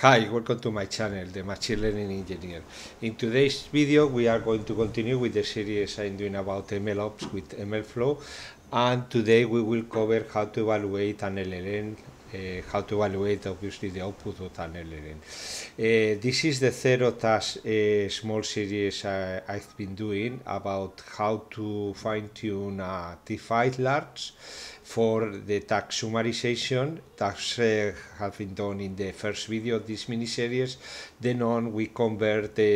Hi, welcome to my channel, the Machine Learning Engineer. In today's video, we are going to continue with the series I'm doing about MLOps with MLflow, and today we will cover how to evaluate an LLM uh, how to evaluate obviously the output of an LLM. Uh, this is the third task uh, small series I've been doing about how to fine tune a T5 large for the tax summarization. Tax uh, have been done in the first video of this miniseries. Then on we convert the,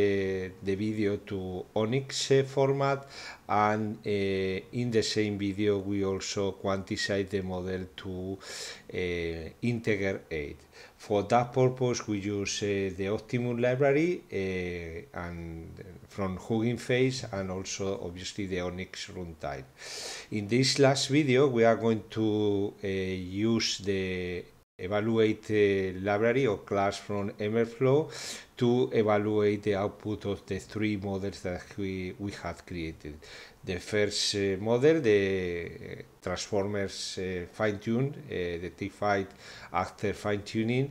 the video to ONIX uh, format and uh, in the same video we also quantize the model to uh, integer 8. For that purpose we use uh, the Optimum library uh, and from Hugging Face and also obviously the Onyx runtime. In this last video we are going to uh, use the evaluate uh, library or class from MLflow to evaluate the output of the three models that we, we have created. The first uh, model, the uh, Transformers uh, fine-tuned, uh, the T-Fight after fine-tuning,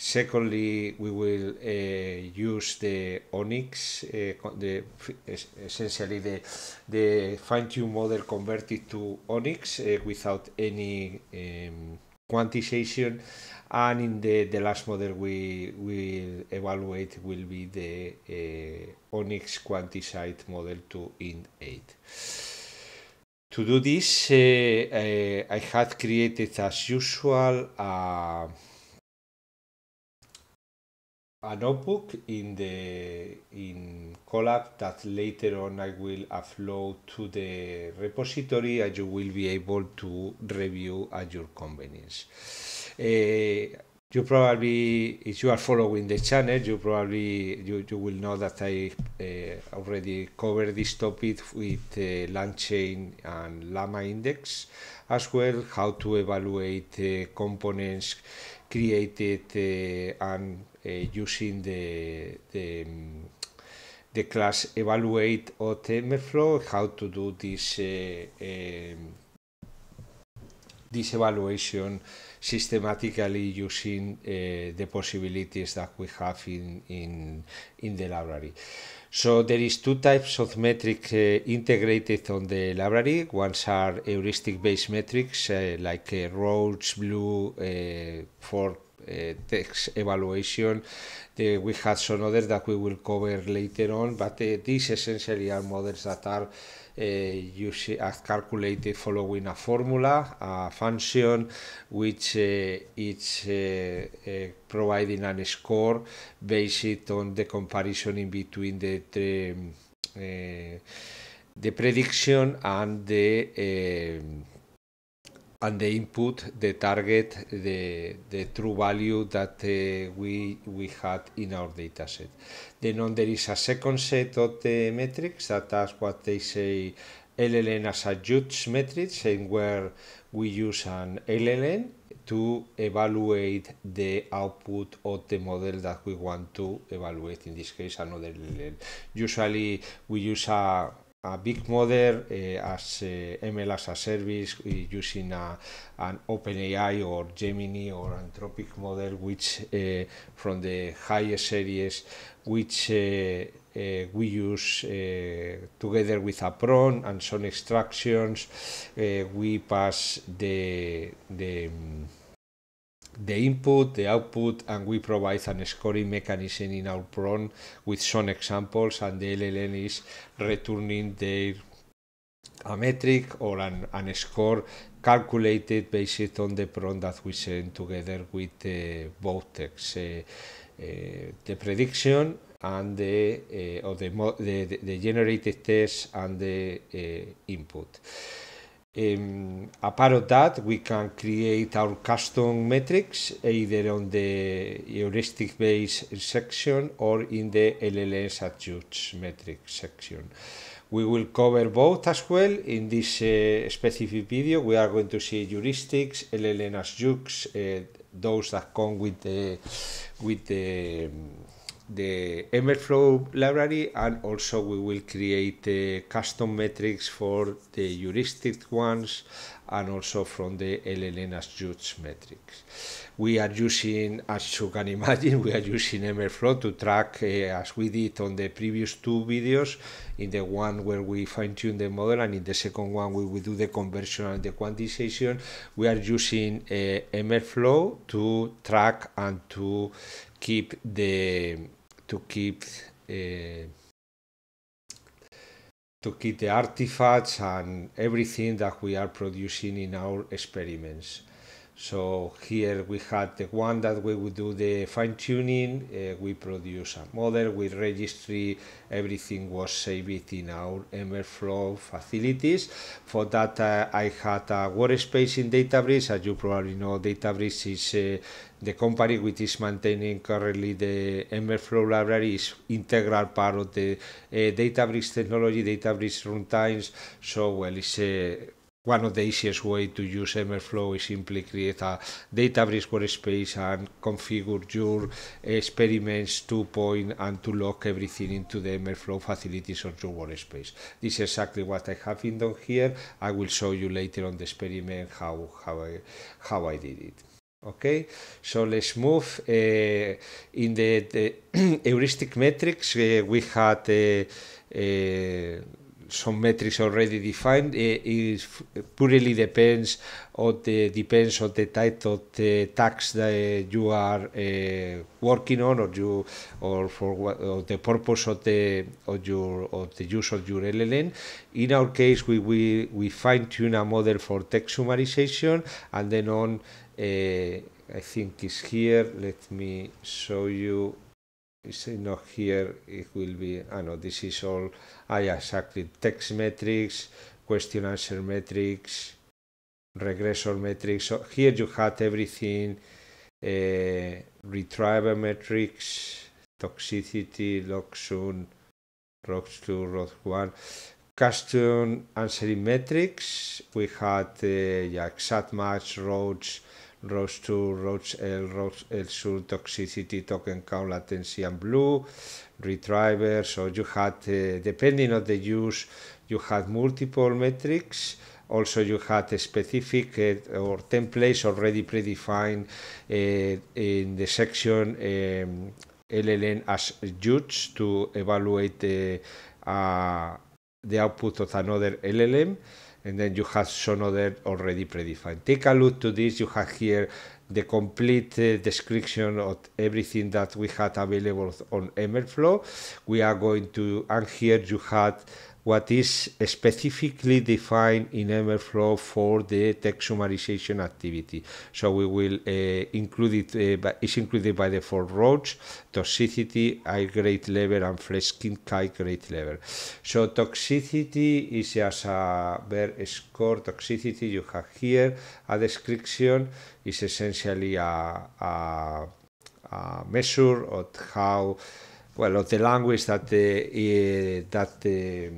Secondly, we will uh, use the Onyx, uh, the, essentially the, the fine-tune model converted to Onyx uh, without any um, quantization. And in the, the last model we will evaluate will be the uh, Onyx quantized model to INT8. To do this, uh, uh, I had created as usual a notebook in the in Colab that later on I will upload to the repository and you will be able to review at your convenience. Uh, you probably, if you are following the channel, you probably you, you will know that I uh, already covered this topic with uh, land chain and llama index, as well how to evaluate components created and Eh, using the, the the class evaluate or TensorFlow, how to do this eh, this evaluation systematically using uh, the possibilities that we have in, in, in the library. So there is two types of metric uh, integrated on the library. Ones are heuristic-based metrics uh, like roads, blue, for Eh, text evaluation we had some others that we will cover later on, but eh, these essentially are models that are uh, eh, usually are calculated following a formula, a function, which uh, is uh, uh, providing a score based on the comparison in between the, the, the prediction and the and the input the target, the, the true value that uh, we, we had in our data set. Then on there is a second set of the metrics, that is what they say LLN as a judge metric, and where we use an LLN to evaluate the output of the model that we want to evaluate, in this case another LLN. Usually we use a a big model uh, eh, as uh, eh, ML as a service eh, using a, an OpenAI or Gemini or Anthropic model, which from the highest series, which we use together with a prawn and some extractions, we pass the the um, the input, the output, and we provide an scoring mechanism in our prone with some examples, and the LLN is returning their a metric or an, an score calculated based on the prone that we send together with the both Uh, uh, the prediction and the, uh, or the, the, the, generated test and the uh, input. Um, a part of that, we can create our custom metrics either on the heuristic base section or in the LLMs adjudge metric section. We will cover both as well in this uh, specific video. We are going to see heuristics, LLM adjudge, uh, those that come with the with the um, the Emerflow library and also we will create the custom metrics for the heuristic ones and also from the LLN as judge metrics. We are using, as you can imagine, we are using Emerflow to track uh, as we did on the previous two videos, in the one where we fine-tune the model and in the second one we will do the conversion and the quantization, we are using uh, to track and to keep the to keep eh, to keep the artifacts and everything that we are producing in our experiments. So here we had the one that we would do the fine tuning, uh, we produce a model, we register, everything was saved in our Emberflow facilities. For that uh, I had a workspace in Databricks, as you probably know Databricks is uh, the company which is maintaining currently the Emberflow library is integral part of the uh, Databricks technology, Databricks runtimes, so well it's a uh, one of the easiest way to use MLflow is simply create a Databricks workspace and configure your experiments to point and to lock everything into the MLflow facilities of your workspace. This is exactly what I have been done here. I will show you later on the experiment how, how, I, how I did it okay so let's move uh, in the, the heuristic metrics uh, eh, we had uh, some metrics already defined. It, eh, it purely depends on the depends on the type of the tax that eh, you are uh, working on, or you, or for what, or the purpose of the of your of the use of your LLM. In our case, we we, we fine tune a model for text summarization, and then on. Uh, I think is here. Let me show you it's not here, it will be, I know, this is all, I exactly, text metrics, question answer metrics, regressor metrics. So here you had everything, uh, metrics, toxicity, logsun, ROX2, ROX1, custom answering metrics. We had uh, yeah, exact match, roads, ROADS 2, ROADS L, ROADS 2 toxicity, token count, latency, and blue, retriever. So you had, uh, depending on the use, you had multiple metrics. Also, you had a specific uh, or templates already predefined uh, in the section um, LLN as judge to evaluate the, uh, the output of another LLM and then you have other already predefined. Take a look to this, you have here the complete uh, description of everything that we had available on MLflow. We are going to, and here you had what is specifically defined in Everflow for the text summarization activity. So we will uh, include it, uh, it's included by the four roads, toxicity, high grade level, and fleskin high grade level. So toxicity is as a score toxicity you have here. A description is essentially a, a, a measure of how well of the language that the uh, eh, that eh,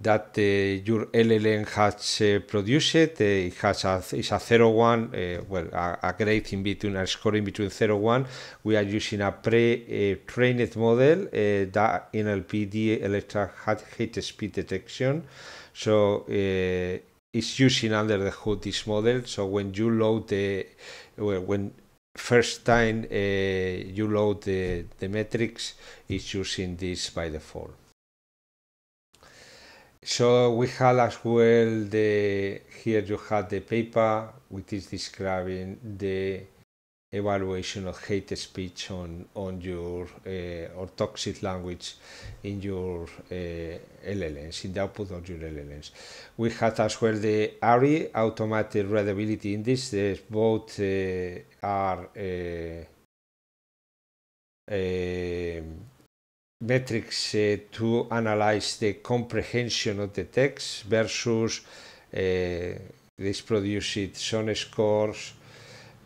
that eh, your LLM has produced. it has a, a zero one, well, a, a grade in between, a scoring between zero one. We are using a pre-trained model that NLPD electric hate speed detection. So it's using under the hood this model. So when you load the when first time uh, you load the, the metrics, it's using this by default. So we had as well the, here you had the paper, which is describing the evaluation of hate speech on on your uh, or toxic language in your uh, eh, LLMs in the output of your LLMs. We had as well the ARI automatic readability index. These both uh, are metrics to analyze the comprehension of the text versus this produces some scores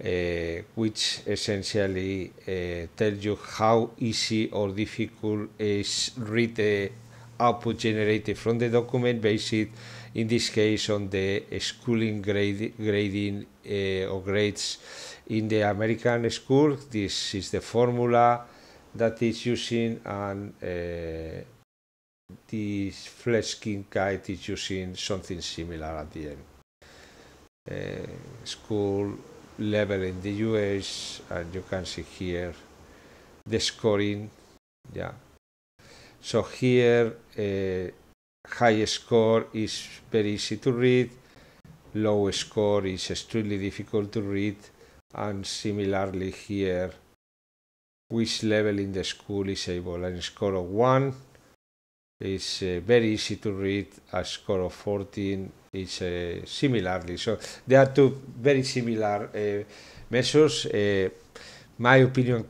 uh, which essentially uh, tells you how easy or difficult is read the output generated from the document based in this case on the schooling grade, grading uh, or grades in the American school. This is the formula that is using and uh, this Fleskin guide is using something similar at the end. Uh, school level in the US and you can see here the scoring yeah so here uh, high score is very easy to read low score is extremely difficult to read and similarly here which level in the school is able and score of 1 is uh, very easy to read a score of 14 is uh, similarly. So there are two very similar uh, measures. Uh, my opinion,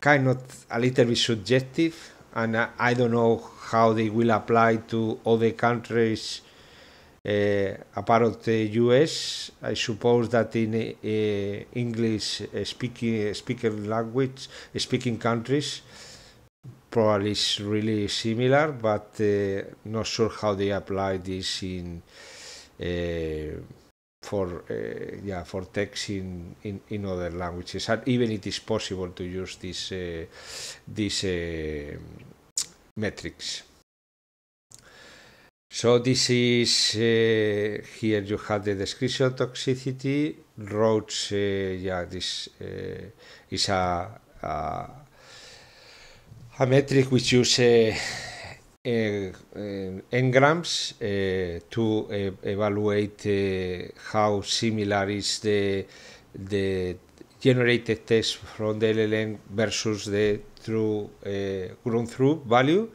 kind of a little bit subjective, and I, I don't know how they will apply to other countries uh, apart of the U.S. I suppose that in uh, English uh, speaking speaking language speaking countries probably is really similar, but uh, not sure how they apply this in uh, for uh, yeah for text in, in, in, other languages and even it is possible to use this uh, this metrics so this is uh, here you have the description toxicity. Roads, uh, yeah, this uh, is a, a, a metric which uses Eh, eh, engrams eh, to evaluate how similar is the the generated text from the LLM versus the true ground truth value.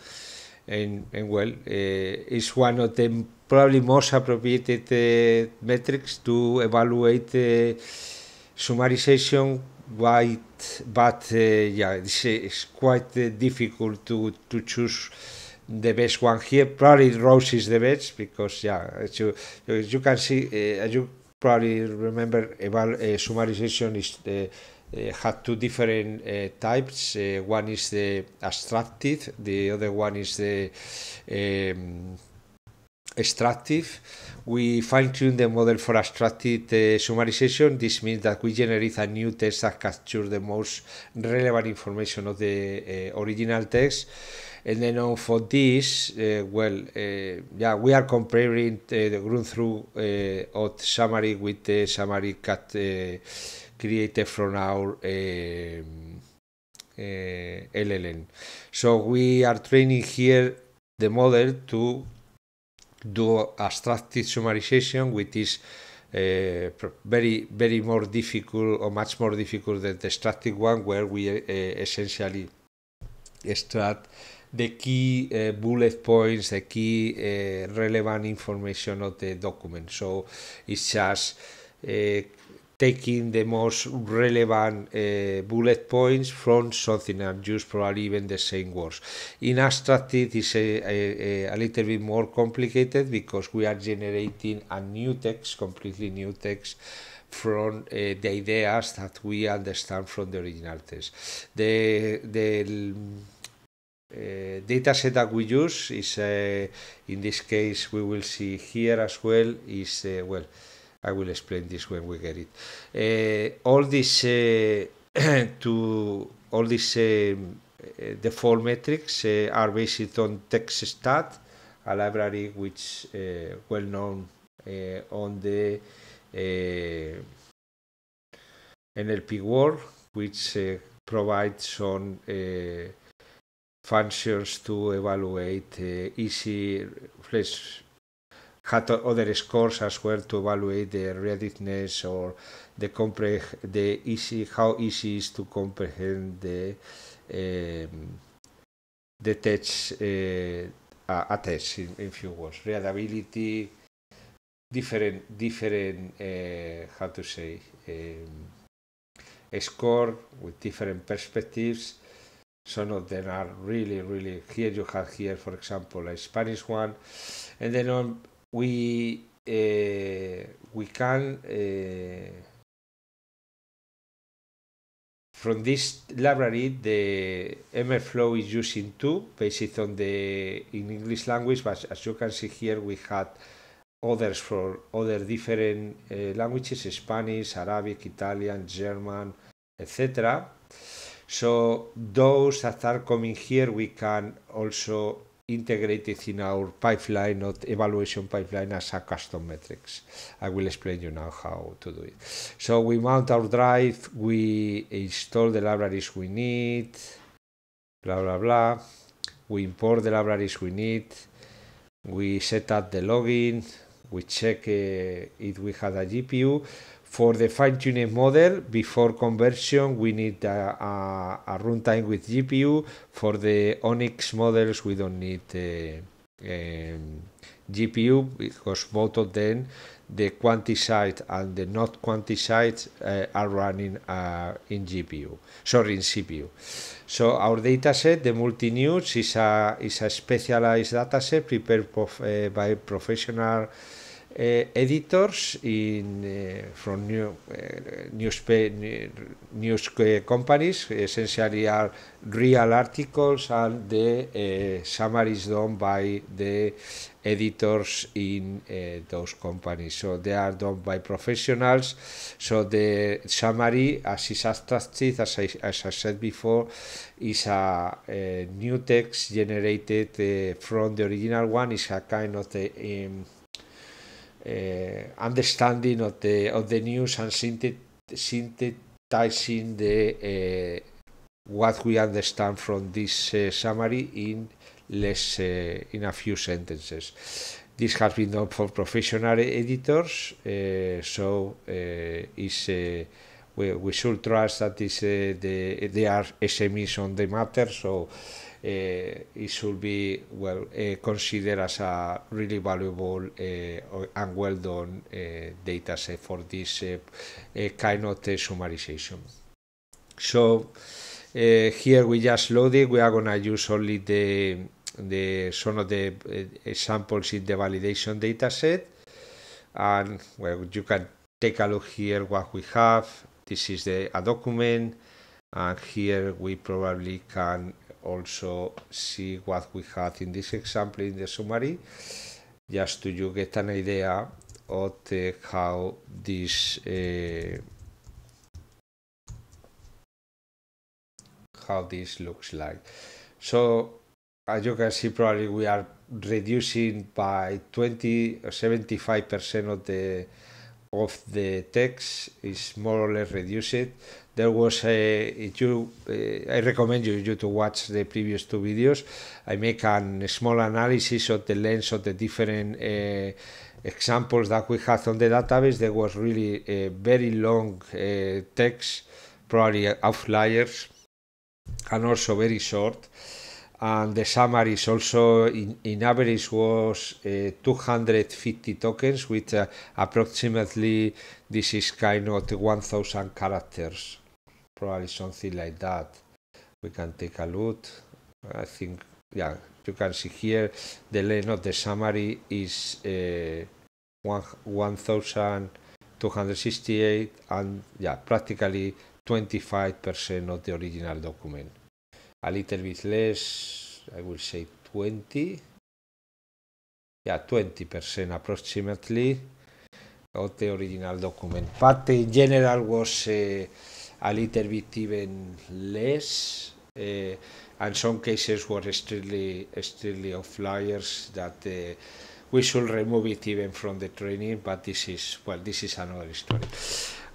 And, and, well, uh, is one of the probably most appropriate uh, metrics to evaluate uh, summarization. But, but uh, yeah, it's, it's quite difficult to, to choose the best one here. Probably Rose is the best because yeah, you you can see uh, you probably remember eval uh, summarization is the uh, eh, had two different uh, types. Uh, one is the abstractive, the other one is the um, extractive. We fine-tune the model for abstracted uh, summarization. This means that we generate a new text that captures the most relevant information of the original text. And then on for this, uh, well, uh, yeah, we are comparing the, uh, the run through uh, of summary with the summary cut uh, created from our LLM. Um, uh, so we are training here the model to do abstracted summarization, which is uh, very very more difficult or much more difficult than the static one where we uh, essentially extract the key uh, bullet points, the key uh, relevant information of the document. So it's just uh, taking the most relevant uh, bullet points from something and use probably even the same words. In abstracted, it's a, a, a little bit more complicated because we are generating a new text, completely new text from uh, the ideas that we understand from the original text. The, the Eh, data set that we use is uh, in this case we will see here as well is uh, well I will explain this when we get it all this to all these default metrics are based on TextStat a library which well known on the NLP world which provides on functions to evaluate uh, easy flesh had other scores as well to evaluate the readiness or the compre- the easy how easy is to comprehend the um, the text uh, eh, a test in, in few words readability different different uh, how to say um, score with different perspectives some of them are really, really. Here you have here, for example, a Spanish one, and then on we uh, we can uh, from this library the MFlow is using two based on the in English language, but as you can see here we had others for other different uh, languages Spanish, Arabic, Italian, German, etc. So those that are coming here, we can also integrate it in our pipeline, not evaluation pipeline as a custom metrics. I will explain you now how to do it. So we mount our drive, we install the libraries we need, blah, blah, blah. We import the libraries we need. We set up the login. We check uh, if we had a GPU for the fine-tuning model, before conversion, we need a, a, a runtime with GPU. For the ONIX models, we don't need uh, um, GPU because both of them, the quantized and the not quantized, uh, are running uh, in GPU. Sorry, in CPU. So our dataset, the multi-news, is a is a specialized dataset prepared prof, uh, by professional. Eh, editors in eh, from new eh, news companies essentially are real articles and the summaries done by the editors in uh, those companies. So they are done by professionals. So the summary, as is abstracted, as I, as I said before, is a, a new text generated uh, from the original one. Is a kind of the um, Eh, understanding of the of the news and synthesizing the eh, what we understand from this eh, summary in less in a few sentences this has been done for professional editors, uh, so uh, is uh, we, we should trust that is uh, the, they are SMEs on the matter. So uh, it should be well uh, considered as a really valuable uh, and well done data set for this kind of summarization. So here we just load it. We are gonna use only the the some of the samples in the validation data set and well you can take a look here what we have this is the a document and here we probably can also see what we had in this example in the summary just to you get an idea of how this uh, how this looks like so as you can see probably we are reducing by 20 or 75 percent of the of the text is more or less reduced there was a you uh, i recommend you, you to watch the previous two videos i make an, a small analysis of the lens of the different uh, examples that we had on the database there was really a very long uh, text probably outliers and also very short and the summary is also in, in average was uh, 250 tokens with uh, approximately this is kind of 1000 characters probably something like that. We can take a look. I think, yeah, you can see here the length of the summary is uh, 1268 and yeah, practically 25% of the original document. A little bit less, I will say 20. Yeah, 20% approximately of the original document. But in general was uh, a little bit even less. Uh, eh, and some cases were strictly, strictly outliers that uh, we should remove it even from the training, but this is, well, this is another story.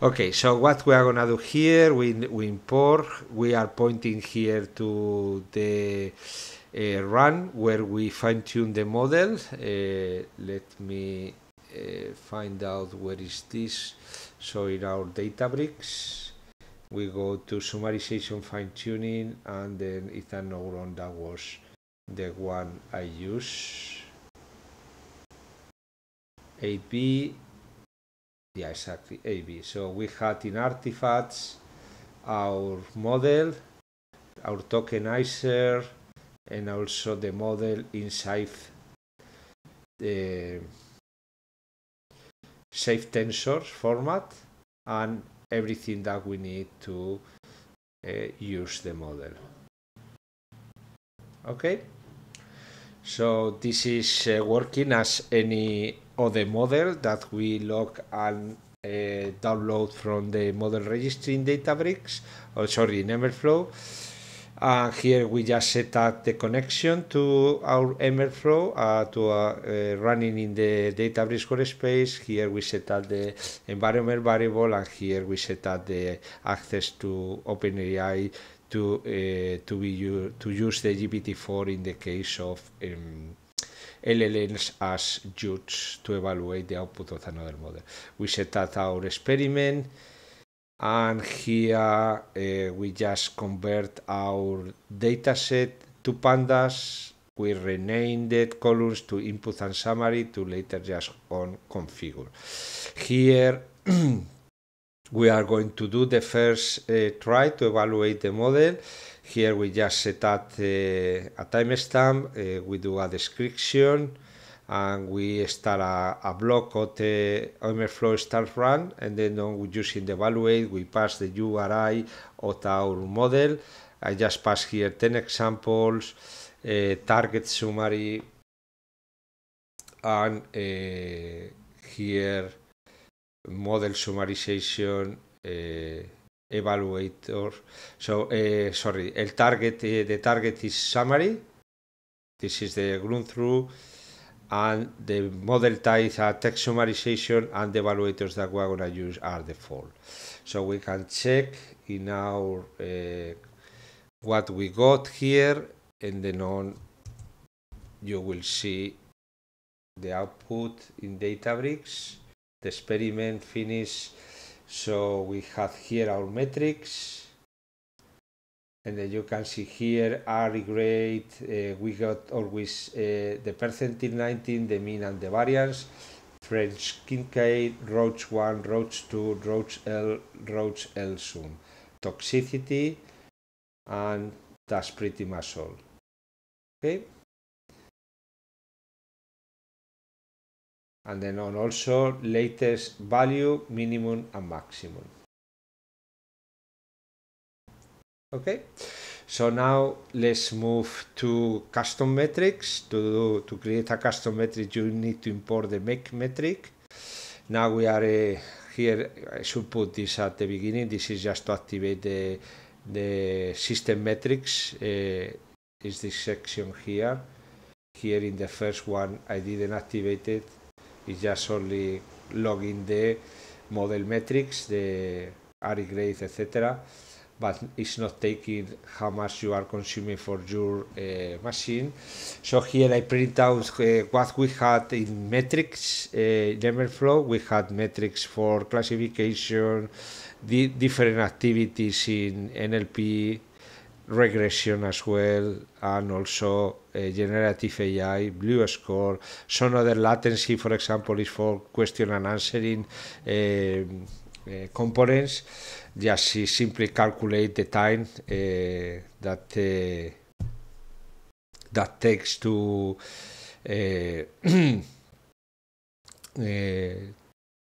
Okay, so what we are gonna do here, we, we import, we are pointing here to the uh, run where we fine tune the model. Uh, let me uh, find out where is this. So in our Databricks, we go to summarization fine tuning and then Ethan neuron that was the one I use 8b yeah exactly 8b so we had in artifacts our model our tokenizer and also the model inside the uh, safe tensor format and everything that we need to uh, use the model. Okay, so this is uh, working as any other model that we log and uh, download from the model registry in Databricks, or oh, sorry, in Everflow. Uh, here we just set up the connection to our MLflow uh, to uh, uh, running in the Databricks core space. Here we set up the environment variable and here we set up the access to OpenAI to, uh, to, be to use the GPT-4 in the case of um, LLMs as judge to evaluate the output of another model. We set up our experiment and here uh, we just convert our dataset to pandas we rename the columns to input and summary to later just on configure here we are going to do the first uh, try to evaluate the model here we just set up uh, a timestamp uh, we do a description and we start a, a block of the Overflow start run, and then on we using the evaluate, we pass the URI of our model. I just pass here 10 examples, uh, target summary, and uh, here model summarization uh, evaluator. So uh, sorry, el target, the target is summary. This is the run through and the model types are text summarization and the evaluators that we're going to use are default. So we can check in our uh, what we got here and then on you will see the output in Databricks, the experiment finished. So we have here our metrics and then you can see here are grade uh, we got always uh, the percentile 19 the mean and the variance French Kincaid, Roach 1, Roach 2, Roach L, Roach L sum, toxicity, and that's pretty much all. Okay? And then on also latest value, minimum and maximum. okay so now let's move to custom metrics to do, to create a custom metric you need to import the make metric now we are uh, here i should put this at the beginning this is just to activate the the system metrics uh, is this section here here in the first one i didn't activate it it's just only logging the model metrics the array grades etc but it's not taking how much you are consuming for your uh, machine. So here I print out uh, what we had in metrics, uh, in We had metrics for classification, different activities in NLP, regression as well, and also uh, generative AI, blue score, some other latency, for example, is for question and answering um, Eh, components just simply calculate the time eh, that eh, that takes to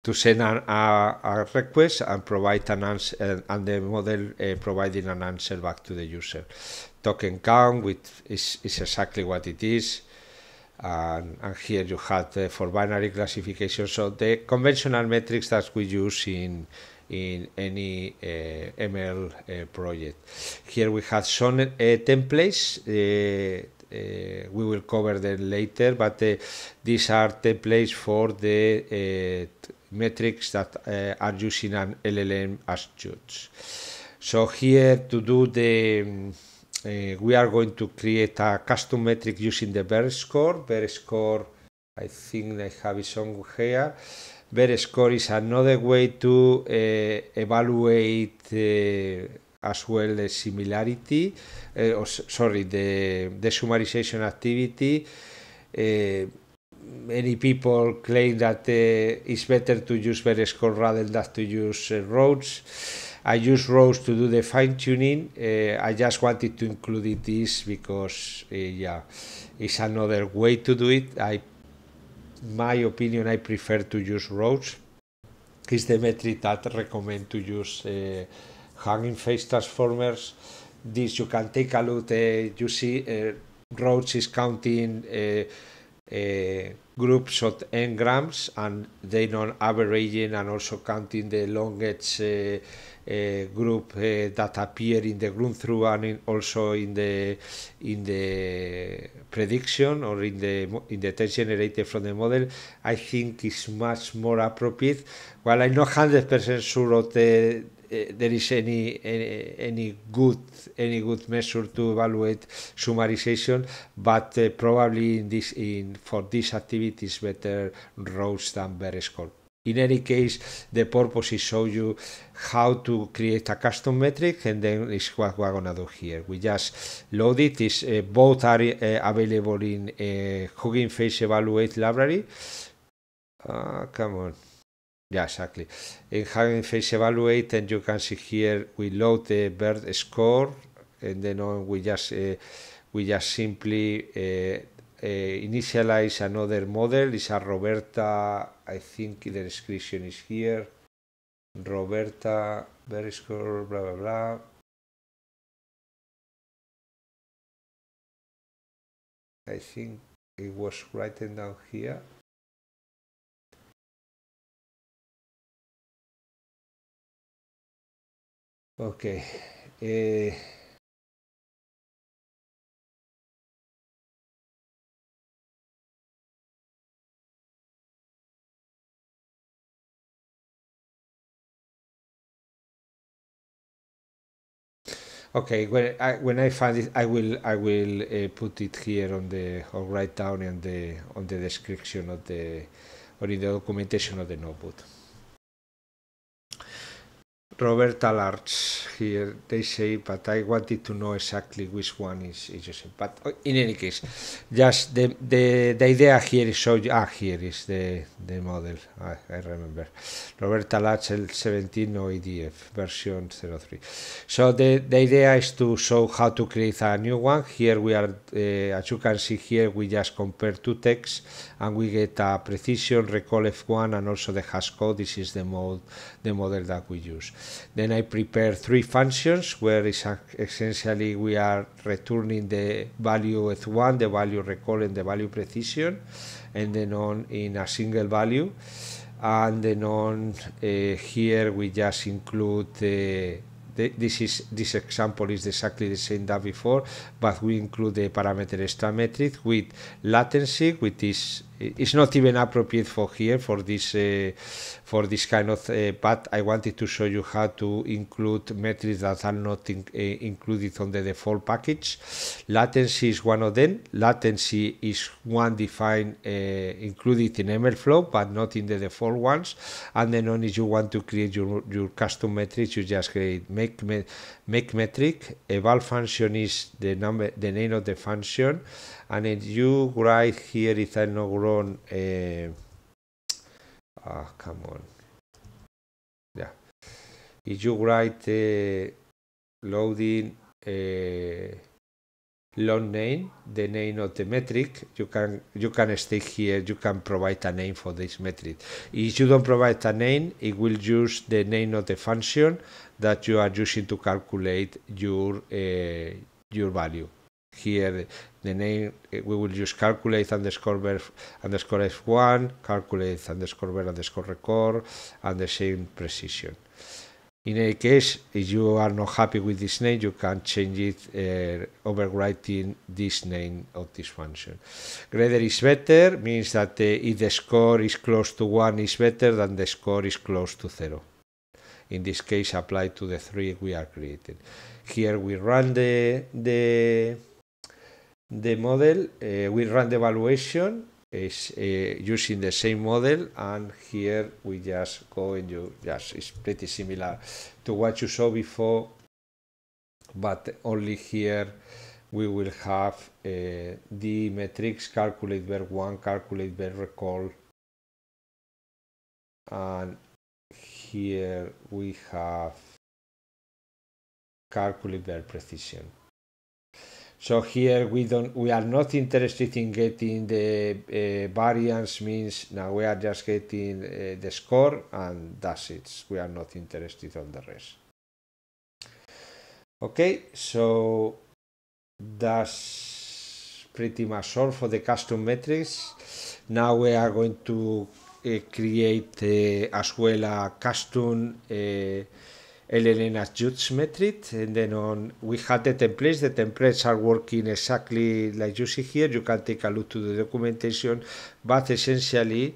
to send an, a, a, request and provide an answer and, and the model uh, providing an answer back to the user. Token count with is, is exactly what it is. And, and, here you have for binary classification. So the conventional metrics that we use in in any uh, eh, ML uh, eh, project. Here we have some uh, templates. we will cover them later, but these are templates for the metrics that are using an LLM as judge. So here to do the um, uh, we are going to create a custom metric using the BER score. BER score, I think I have it somewhere here. BER score is another way to uh, evaluate uh, as well the similarity, uh, or sorry, the, the summarization activity. Uh, many people claim that uh, it's better to use BER score rather than to use roads. I use Rose to do the fine tuning. Uh, I just wanted to include this because uh, yeah, it's another way to do it. I, my opinion, I prefer to use Rose. It's the metric that I recommend to use uh, hanging phase transformers. This you can take a look. Uh, you see, uh, Rose is counting. Uh, uh, groups of n grams and they non averaging and also counting the longest uh, Eh, group eh, that appear in the ground through and in also in the in the prediction or in the in the text generated from the model, I think is much more appropriate. While I'm not hundred percent sure of the eh, there is any, any, any good any good measure to evaluate summarization, but uh, probably in this in for these activities better rows than better score. In any case, the purpose is show you how to create a custom metric and then is what we're gonna do here. We just load it, it's, uh, both are uh, available in uh, Hugging Face Evaluate library. Uh, come on. Yeah, exactly. In Hugging Face Evaluate and you can see here we load the bird score and then on we just uh, we just simply uh, Eh, Initialize Another Model, is a Roberta, I think the description is here, Roberta Berescore, blah blah blah I think it was written down here. Okay. Eh, Okay, when I when I find it, I will I will uh, put it here on the or write down on the on the description of the or in the documentation of the notebook. Roberta Larch here, they say, but I wanted to know exactly which one is, is But oh, in any case, just the, the, the idea here is so. Ah, here is the, the model, I, I remember. Roberta Larch L17 OEDF version 03. So the, the idea is to show how to create a new one. Here we are, uh, as you can see here, we just compare two texts and we get a precision, recall F1, and also the hash code. This is the, mode, the model that we use. Then I prepare three functions where essentially we are returning the value with one the value recall, and the value precision, and then on in a single value. And then on uh, here we just include the this is this example is exactly the same that before but we include the parameter star metric with latency which is it's not even appropriate for here for this uh, for this kind of uh, but I wanted to show you how to include metrics that are not in, uh, included on the default package latency is one of them latency is one defined uh, included in MLflow but not in the default ones and then only you want to create your, your custom metrics you just create make me, make metric eval function is the number the name of the function and if you write if I no grown ah uh, oh, come on yeah if you write uh, loading uh, long name the name of the metric you can you can stay here you can provide a name for this metric if you don't provide a name it will use the name of the function that you are using to calculate your uh, your value here the name it, we will use calculate underscore verf, underscore f1 calculate underscore ver underscore record and the same precision in any case if you are not happy with this name you can change it uh, overwriting this name of this function greater is better means that uh, if the score is close to one is better than the score is close to zero in this case apply to the three we are creating here we run the the the model uh, we run the evaluation is uh, using the same model and here we just go and you just it's pretty similar to what you saw before but only here we will have uh, the matrix calculate where one calculate where recall and here we have calculate where precision so here we don't we are not interested in getting the uh, variance means now we are just getting uh, the score and that's it. We are not interested on the rest. Okay, so that's pretty much all for the custom metrics. Now we are going to uh, create uh, as well a custom uh, LNN Judge and then on we have the templates the templates are working exactly like you see here you can take a look to the documentation but essentially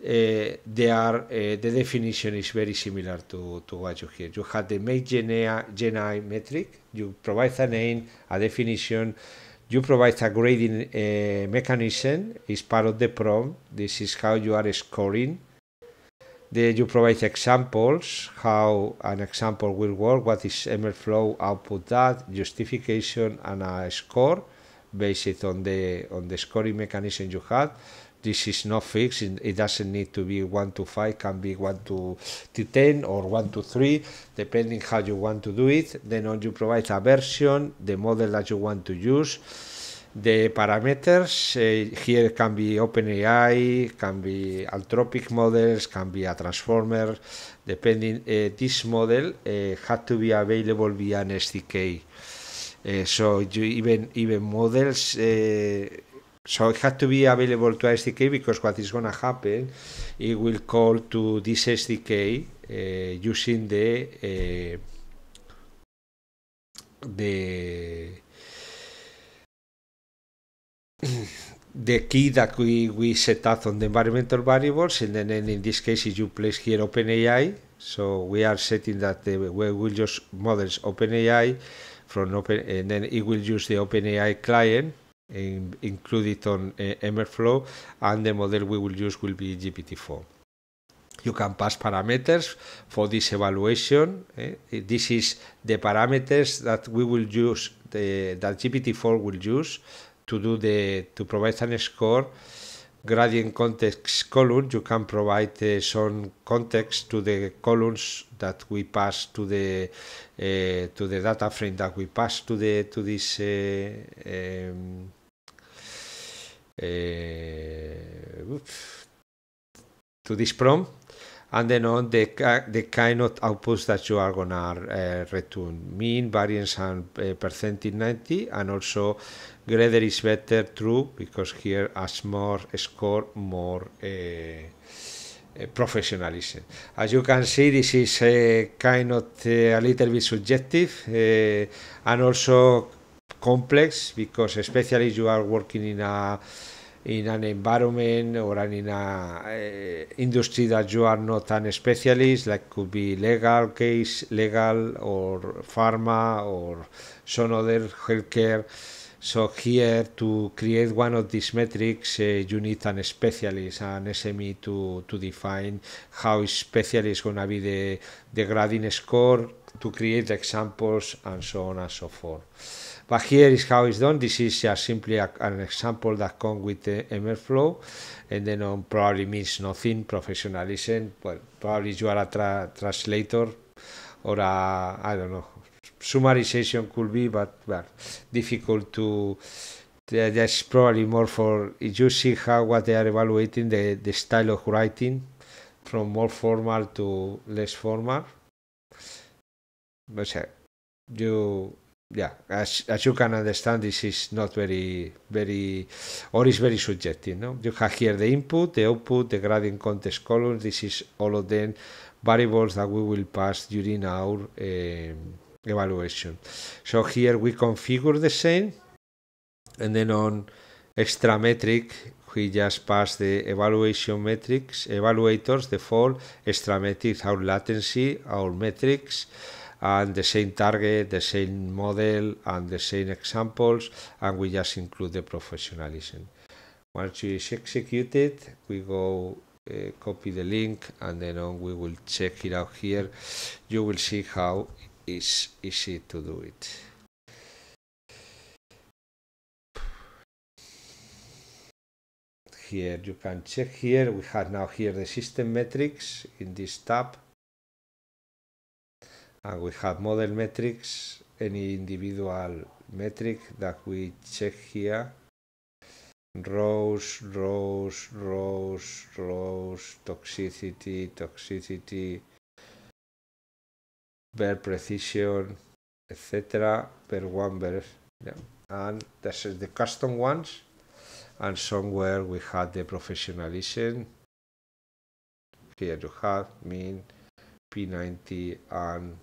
uh, they are uh, the definition is very similar to, to what you hear you have the make geni metric you provide a name a definition you provide a grading uh, mechanism is part of the prompt this is how you are scoring there you provide examples, how an example will work, what is MLflow output that, justification and a score based on the on the scoring mechanism you had. This is not fixed, it doesn't need to be 1 to 5, can be 1 to, to 10 or 1 to 3, depending how you want to do it. Then you provide a version, the model that you want to use, de parameters, eh, here can be OpenAI, can be Altropic models, can be a transformer, depending this model eh, had to be available via an SDK. Eh, so you even even models, eh, so it had to be available to SDK because what is gonna happen, it will call to this SDK eh, using the the the key that we, we set up on the environmental variables, and then in this case, you place here OpenAI. So we are setting that the, we will use models OpenAI from Open, and then it will use the OpenAI client and include it on uh, eh, Emerflow, and the model we will use will be GPT-4. You can pass parameters for this evaluation. Eh? This is the parameters that we will use, the, that GPT-4 will use to do the to provide an score gradient context column you can provide uh, some context to the columns that we pass to the uh, to the data frame that we pass to the to this uh, um, uh, to this prompt and then on the, the kind of outputs that you are going to uh, return mean variance and uh, percentage 90 and also greater is better true because here as more score more uh, uh, professionalism as you can see this is a uh, kind of uh, a little bit subjective and also complex because especially you are working in a in an environment or in an eh, industry that you are not an specialist, like could be legal case, legal or pharma or some other healthcare. So here to create one of these metrics, uh, you need an specialist, an SME to, to define how specialist is going to be the, the grading score, to create examples and so on and so forth. But here is how it's done. This is just simply a, an example that comes with the MLflow, and then probably means nothing. Professionalism, well, probably you are a tra translator or a, I don't know, summarization could be, but well, difficult to. that's probably more for if you see how what they are evaluating the, the style of writing from more formal to less formal. But uh, you yeah, as, as you can understand, this is not very, very, or is very subjective. No, you have here the input, the output, the gradient context columns. This is all of them variables that we will pass during our um, evaluation. So here we configure the same, and then on extra metric we just pass the evaluation metrics, evaluators, default, extra metrics, our latency, our metrics. and the same target, the same model, and the same examples, and we just include the professionalism. Once you execute it, we go uh, copy the link, and then on we will check it out here. You will see how it's easy to do it. Here you can check here, we have now here the system metrics in this tab and uh, we have model metrics, any individual metric that we check here rows, rows, rows, rows, toxicity, toxicity, bear precision, etc. per one bear. Yeah. And this is the custom ones. And somewhere we had the professionalization. Here you have mean P90 and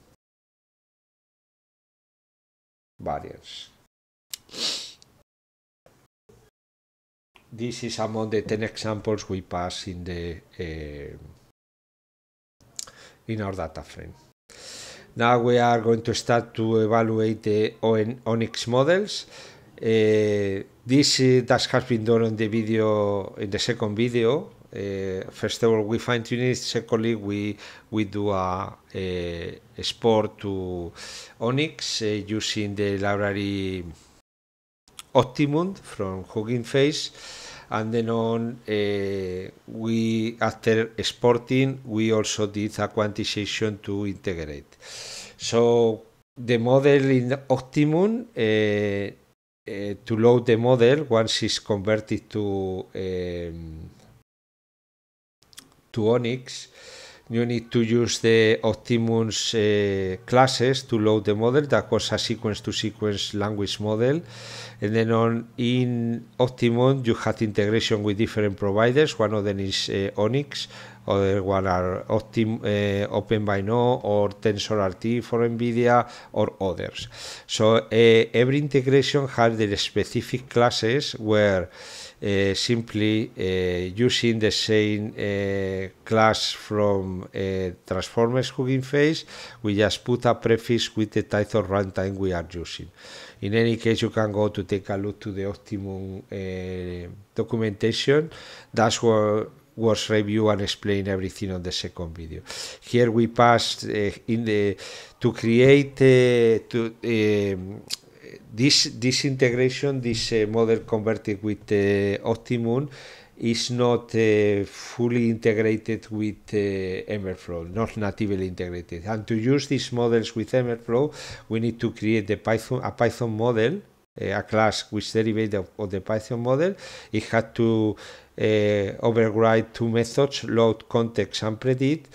Variants. This is among the 10 examples we pass in the uh, in our data frame. Now we are going to start to evaluate the ONIX models. Uh, this uh, has been done in the video in the second video uh, first of all we fine tune it secondly we we do a, a, export to onyx uh, using the library optimum from hugging face and then on uh, we after exporting we also did a quantization to integrate so the model in optimum to load the model once it's converted to um, to Onyx, you need to use the Optimus uh, eh, classes to load the model. That was a sequence-to-sequence language model. And then on in Optimum, you had integration with different providers. One of them is uh, Onyx, other one are Optim, uh, eh, Open by No or TensorRT for NVIDIA or others. So uh, every integration has their specific classes where uh, simply uh, using the same uh, class from Transformers Hugging Face, we just put a prefix with the type of runtime we are using. In any case, you can go to take a look to the Optimum documentation. That's where was review and explain everything on the second video. Here we passed uh, in the to create uh, to. Uh, this this integration, this uh, model converted with uh, Optimum, is not uh, fully integrated with uh, Emerflow, not natively integrated. And to use these models with Emerflow, we need to create the Python a Python model, uh, a class which derivates of, of, the Python model. It had to uh, override two methods, load, context, and predict,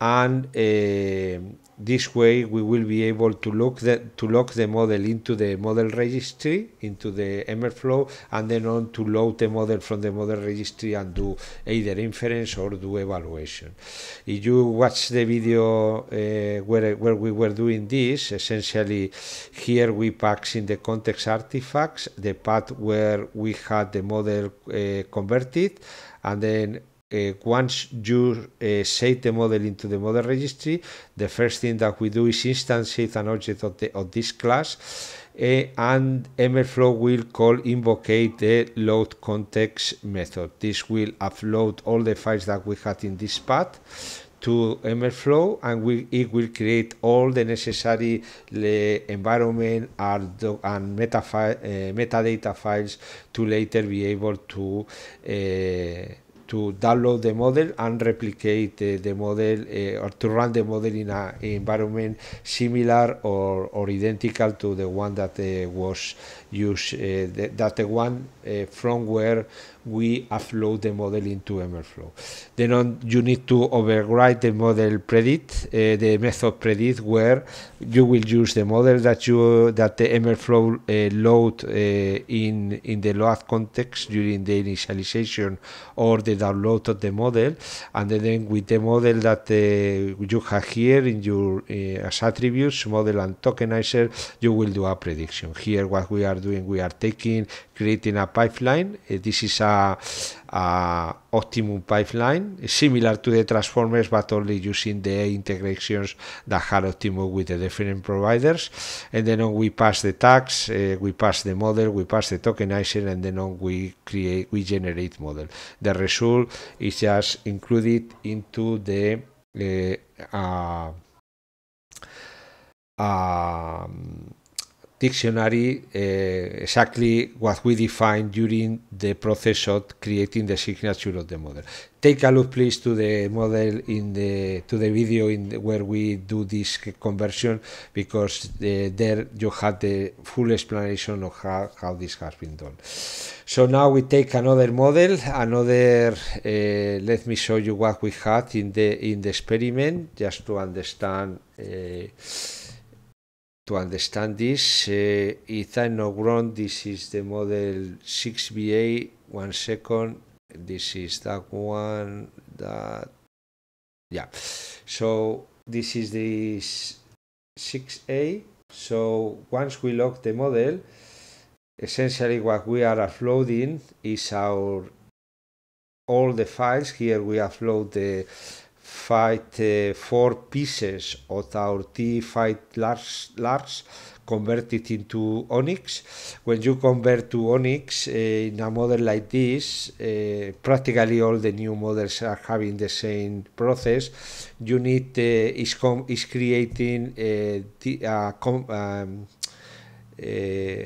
and uh, this way we will be able to look the, to lock the model into the model registry, into the MLflow, and then on to load the model from the model registry and do either inference or do evaluation. If you watch the video uh, where, where we were doing this, essentially here we packed in the context artifacts, the path where we had the model uh, converted, and then uh, once you uh, eh, save the model into the model registry, the first thing that we do is instantiate an object of, the, of this class uh, and MLflow will call invocate the load context method. This will upload all the files that we had in this path to MLflow and we, it will create all the necessary environment and, and meta fi uh, metadata files to later be able to uh, to download the model and replicate the, model eh, or to run the model in an environment similar or, or identical to the one that eh, was use eh, the, that the one eh, from where we upload the model into MLflow. Then on, you need to override the model predict, eh, the method predict, where you will use the model that you that the MLflow load in in the load context during the initialization or the download of the model, and then with the model that you have here in your as attributes, model and tokenizer, you will do a prediction. Here what we are doing, we are taking, creating a pipeline. Uh, this is a, a optimum pipeline, similar to the transformers, but only using the integrations that have optimum with the different providers. And then on we pass the tags, uh, we pass the model, we pass the tokenizer, and then on we create, we generate model. The result is just included into the uh, uh, um, dictionary uh, exactly what we define during the process of creating the signature of the model. Take a look, please, to the model in the to the video in the, where we do this conversion, because the, eh, there you have the full explanation of how, how this has been done. So now we take another model, another. Uh, let me show you what we had in the in the experiment, just to understand. Uh, to understand this, uh, if i know wrong, this is the model 6BA, one second, this is that one, that, yeah. So this is the 6A, so once we lock the model, essentially what we are uploading is our all the files, here we upload the fight uh, four pieces of our T5 large, large it into Onyx. When you convert to Onyx uh, in a model like this, uh, practically all the new models are having the same process. You need uh, is, com is creating uh, uh, com um, uh,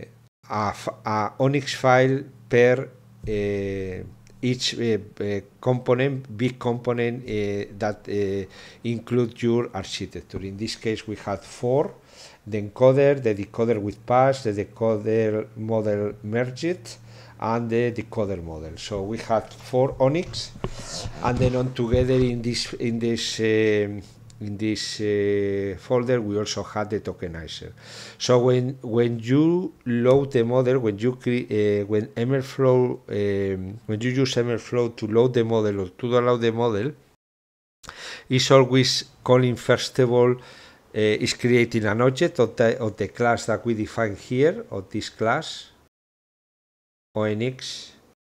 a, a Onyx file per each uh, uh, component, big component uh, that include your architecture. In this case, we had four, the encoder, the decoder with pass, the decoder model merged, and the decoder model. So we had four Onix, and then on together in this in this uh, in this uh, folder we also had the tokenizer so when when you load the model when you uh, when emerflow um, when you use emerflow to load the model or to download the model it's always calling first of all uh, is creating an object of the, of the class that we define here of this class onx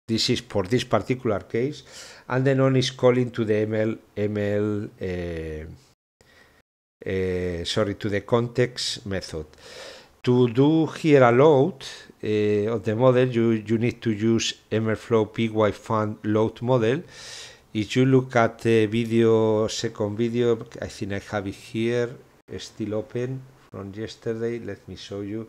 this is for this particular case and then on is calling to the ml ml uh, uh, sorry, to the context method. To do here a load uh, of the model, you, you need to use MLflow PY Fund load model. If you look at the video, second video, I think I have it here, still open from yesterday. Let me show you.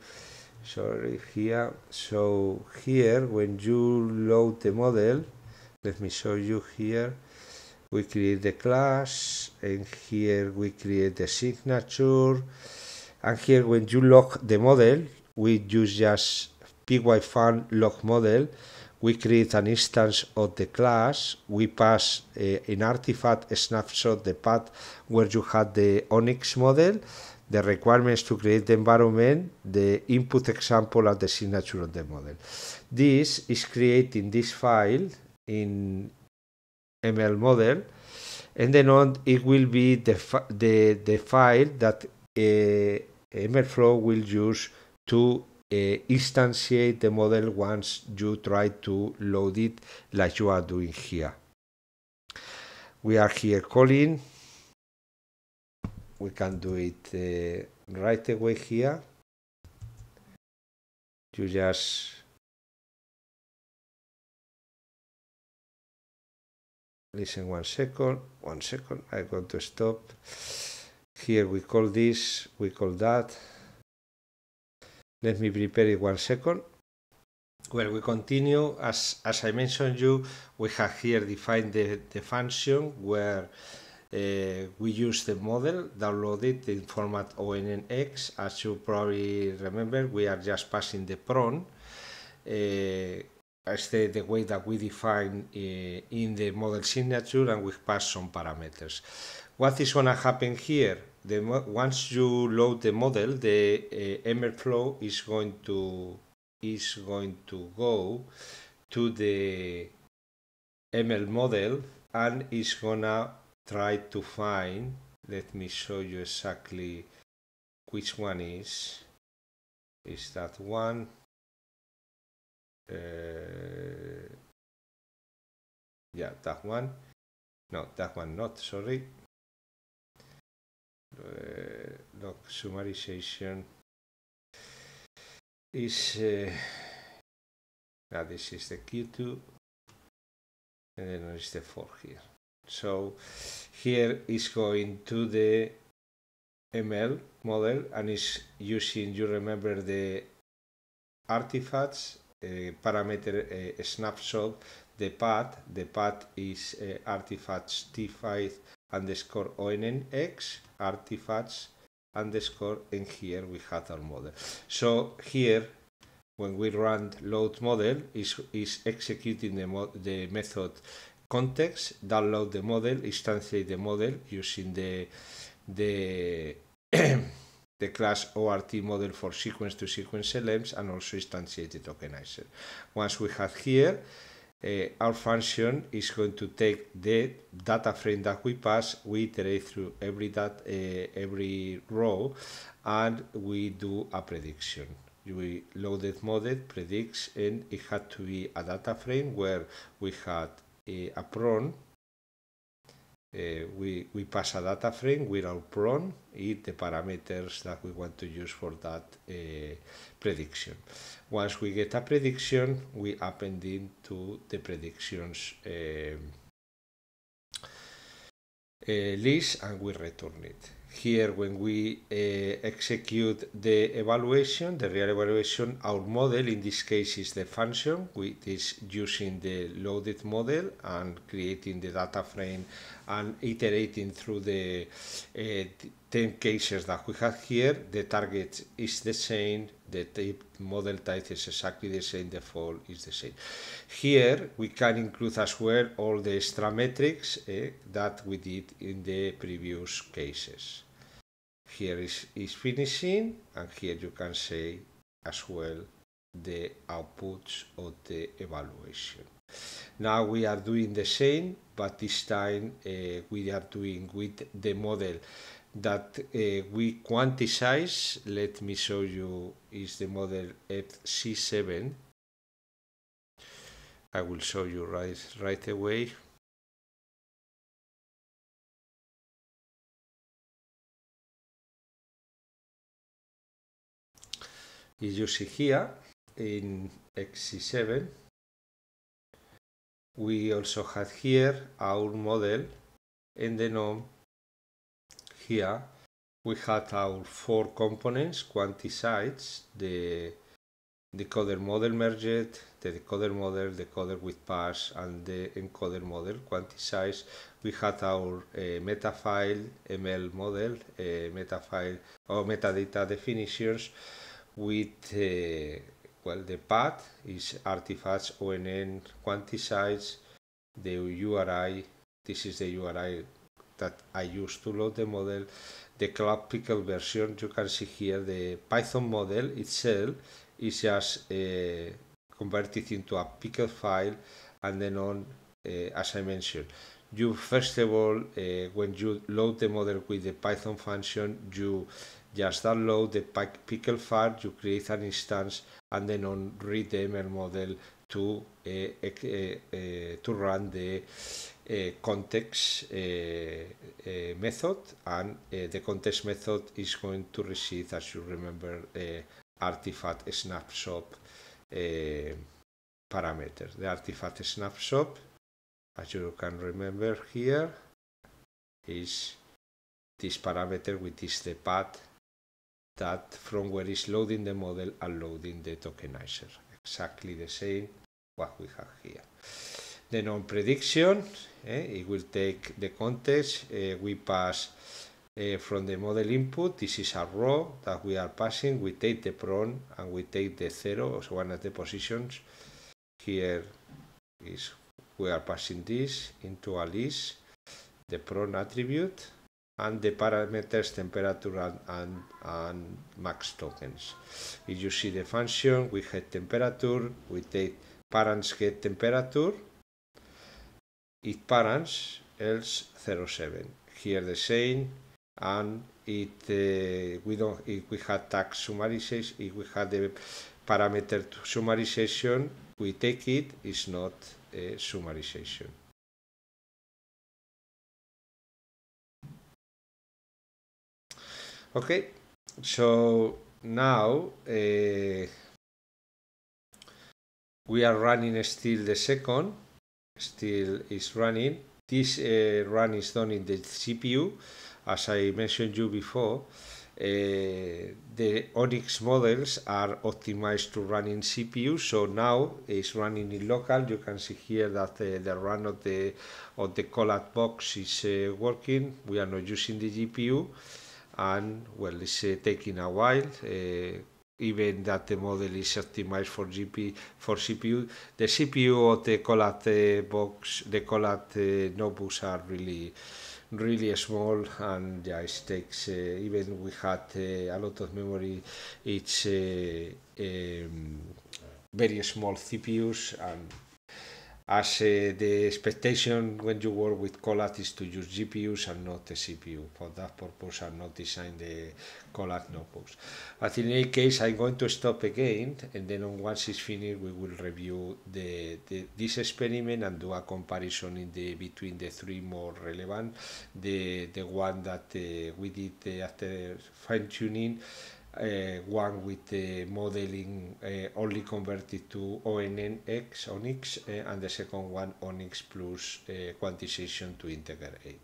Sorry, here. So here, when you load the model, let me show you here we create the class and here we create the signature and here when you log the model we use just PyFun log model we create an instance of the class we pass uh, an artifact snapshot the path where you had the onyx model the requirements to create the environment, the input example and the signature of the model. This is creating this file in ML model. And then on, it will be the, the, the file that uh, MLflow will use to uh, instantiate the model once you try to load it like you are doing here. We are here calling. We can do it uh, right away here. You just listen one second, one second, I got to stop. Here we call this, we call that. Let me prepare it one second. Well, we continue, as, as I mentioned you, we have here defined the, the function where uh, we use the model downloaded in format ONNX. As you probably remember, we are just passing the PRON. Uh, stay the way that we define eh, in the model signature and we pass some parameters. What is going to happen here? The, once you load the model, the uh, flow is going to is going to go to the ML model and is gonna try to find. Let me show you exactly which one is. Is that one? Uh, yeah, that one. No, that one not, sorry. Uh, log summarization is uh, now ah, this is the Q2 and then there is the 4 here. So here is going to the ML model and is using, you remember the artifacts Eh, parameter eh, snapshot the path. The path is eh, artifacts t5 underscore onnx artifacts underscore and here we have our model. So here when we run load model is, is executing the, the method context, download the model, instantiate the model using the, the the class ORT model for sequence-to-sequence LMs and also instantiated tokenizer. Once we have here, uh, our function is going to take the data frame that we pass, we iterate through every, dat, uh, every row, and we do a prediction. We loaded model, predicts, and it had to be a data frame where we had uh, a, a uh, we, we pass a data frame with our prompt in the parameters that we want to use for that uh, prediction. Once we get a prediction, we append it to the predictions uh, list and we return it. Here, when we execute the evaluation, the real evaluation, our model in this case is the function, which is using the loaded model and creating the data frame and iterating through the uh, 10 cases that we have here, the target is the same, the type, model type is exactly the same, the fall is the same. Here we can include as well all the extra metrics eh, that we did in the previous cases. Here is, is finishing and here you can say as well the outputs of the evaluation. Now we are doing the same, but this time uh, we are doing with the model that uh, we quantize. Let me show you is the model FC7. I will show you right, right away. If you see here in XC7, we also had here our model and then here we had our four components quantized: the decoder model merged the decoder model decoder with pass and the encoder model quantisize we had our uh, eh, file ml model uh, eh, file or oh, metadata definitions with uh, well, the path is artifacts ONN quantisize, the URI, this is the URI that I use to load the model, the classical version, you can see here the Python model itself is just uh, converted into a pickle file and then on, uh, as I mentioned, you first of all, uh, when you load the model with the Python function, you just download the pickle file, you create an instance, and then on the model to uh, uh, to run the context method, and the context method is going to receive, as you remember, artifact snapshot parameter. The artifact snapshot, as you can remember here, is this parameter which is the path that from where is loading the model and loading the tokenizer. Exactly the same what we have here. Then on prediction, eh, it will take the context. Eh, we pass eh, from the model input, this is a row that we are passing. We take the pron and we take the zero, so one of the positions. Here is we are passing this into a list, the pron attribute and the parameters temperature and, and, and, max tokens. If you see the function, we get temperature, we take parents get temperature, if parents, else 07. Here the same, and it uh, we don't if we had tax summarization, if we had the parameter summarization, we take it, it's not a summarization. Okay, so now uh, we are running still the second, still is running. This uh, run is done in the CPU, as I mentioned you before. Uh, the Onyx models are optimized to run in CPU, so now it's running in local. You can see here that uh, the run of the of the collab box is uh, working. We are not using the GPU, and well, it's uh, taking a while. Uh, even that the model is optimized for GP for CPU, the CPU of the Colat uh, box, the Colat uh, notebooks are really, really small, and yeah, it takes uh, even we had a lot of memory. It's um, very small CPUs and as uh, the expectation when you work with Colat is to use GPUs and not the CPU. For that purpose, i am not designed the Colat notebooks. But in any case, I'm going to stop again, and then once it's finished, we will review the, the, this experiment and do a comparison in the between the three more relevant, the the one that uh, we did eh, after fine tuning uh, one with the modeling uh, only converted to ONNX, ONX, uh, and the second one ONNX plus quantization to integer 8.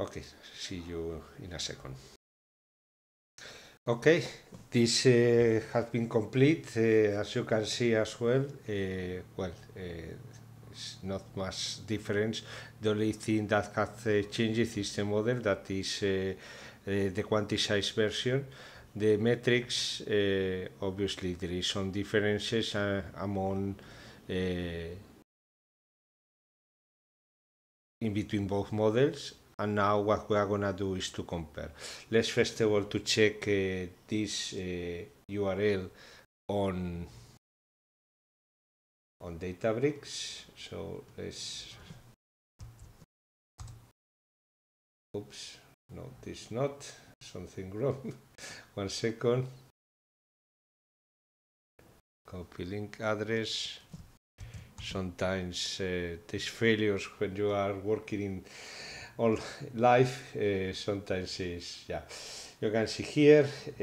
Okay, see you in a second. Okay, this uh, has been complete. Uh, as you can see as well, uh, well, it's not much difference. The only thing that has changed is the model that is uh, the quantized version. The metrics, uh, obviously, there is some differences uh, among eh, in between both models. And now what we are going to do is to compare. Let's first of all to check this uh, URL on on Databricks. So let's oops No, this not. Something wrong. One second. Copy link address. Sometimes eh, these failures when you are working in all life uh, sometimes is yeah. You can see here. Uh,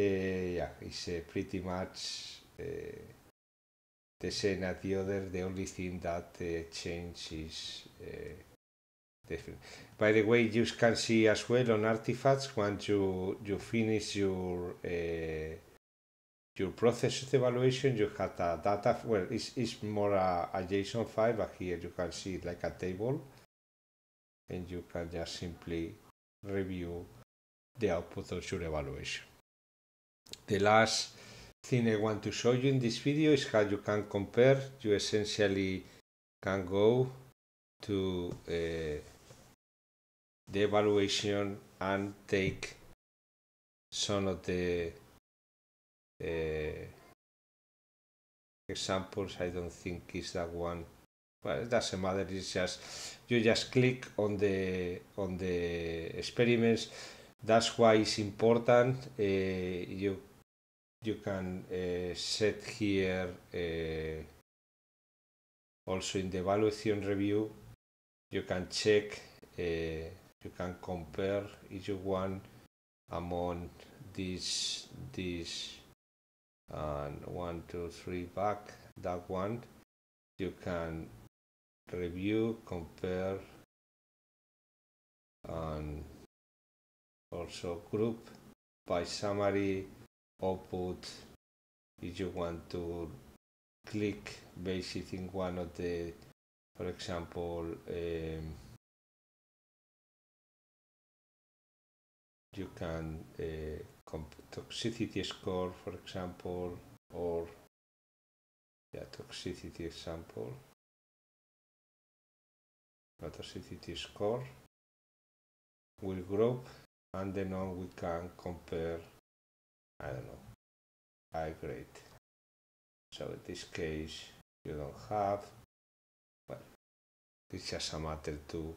yeah, it's uh, pretty much. Uh, the same as the other. The only thing that uh, changes is. Uh, Definitely. By the way, you can see as well on artifacts once you you finish your uh, your process evaluation, you had a data. Well, it's, it's more a, a JSON file, but here you can see it like a table, and you can just simply review the output of your evaluation. The last thing I want to show you in this video is how you can compare. You essentially can go to uh, the evaluation and take some of the uh, examples. I don't think is that one. Well, it doesn't matter. It's just you just click on the on the experiments. That's why it's important. Uh, you you can uh, set here uh, also in the evaluation review. You can check. Uh, you can compare each one among this, this, and one two three back that one you can review compare and also group by summary output if you want to click based in one of the for example um, You can uh, toxicity score, for example, or yeah, toxicity example, toxicity score will group, and then on we can compare. I don't know, high grade. So in this case, you don't have. Well, it's just a matter to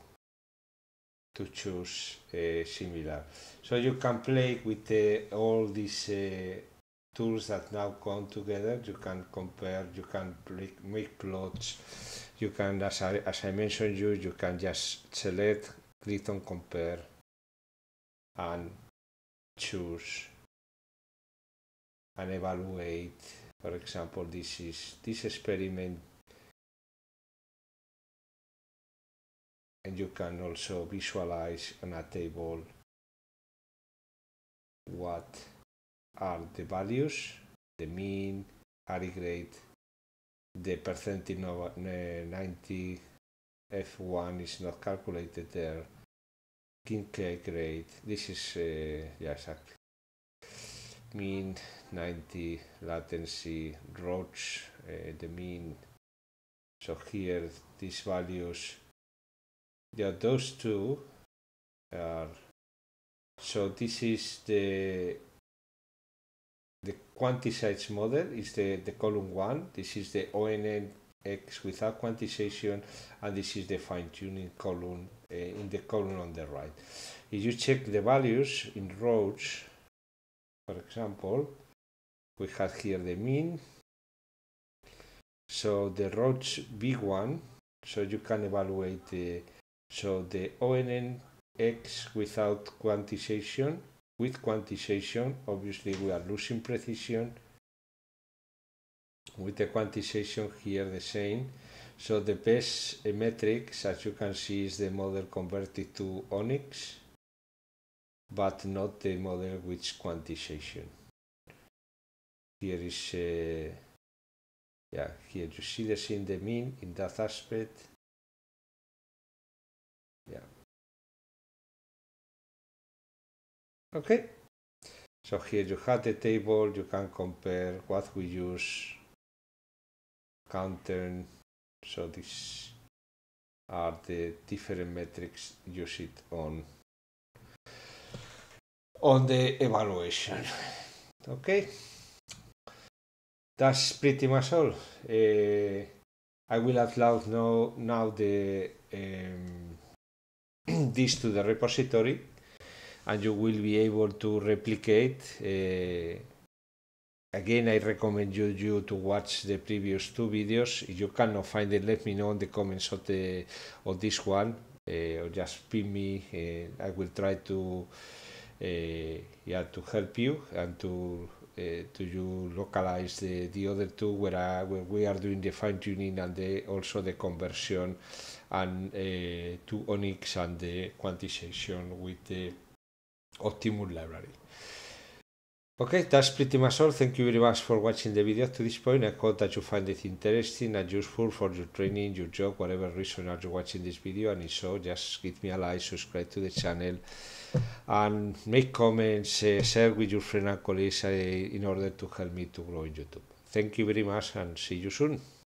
to choose uh, similar. So you can play with uh, all these uh, tools that now come together. You can compare, you can make plots, you can, as I, as I mentioned you, you can just select, click on compare and choose and evaluate. For example, this is this experiment and you can also visualize on a table what are the values, the mean, ARI grade, the percentage of eh, 90, F1 is not calculated there, Kincaid grade, this is, uh, yeah, exactly, mean 90, latency, roach. uh, the mean, so here these values yeah those two are so this is the the quantized model is the the column one this is the ONNX without quantization and this is the fine-tuning column uh, in the column on the right if you check the values in rows for example we have here the mean so the rows big one so you can evaluate the so the ONN X without quantization, with quantization, obviously we are losing precision. With the quantization here the same. So the best metrics, as you can see, is the model converted to ONIX, but not the model with quantization. Here is, uh, yeah, here you see the same the mean in that aspect yeah. Okay. So here you have the table, you can compare what we use, counter, so these are the different metrics used it on on the evaluation. okay, that's pretty much all. Uh, I will allow now now the um, this to the repository and you will be able to replicate. Uh, again, I recommend you, you to watch the previous two videos. If you cannot find it, let me know in the comments of, the, of this one uh, or just ping me. Uh, I will try to yeah to help you and to to you localize the, the other two where, I, where we are doing the fine tuning and the, also the conversion and eh, to Onyx and the quantization with the Optimum library. Okay, that's pretty much all. Thank you very much for watching the video to this point. I hope that you find it interesting and useful for your training, your job, whatever reason are you watching this video. And if so, just give me a like, subscribe to the channel, and make comments, uh, share with your friends and colleagues uh, in order to help me to grow in YouTube. Thank you very much and see you soon.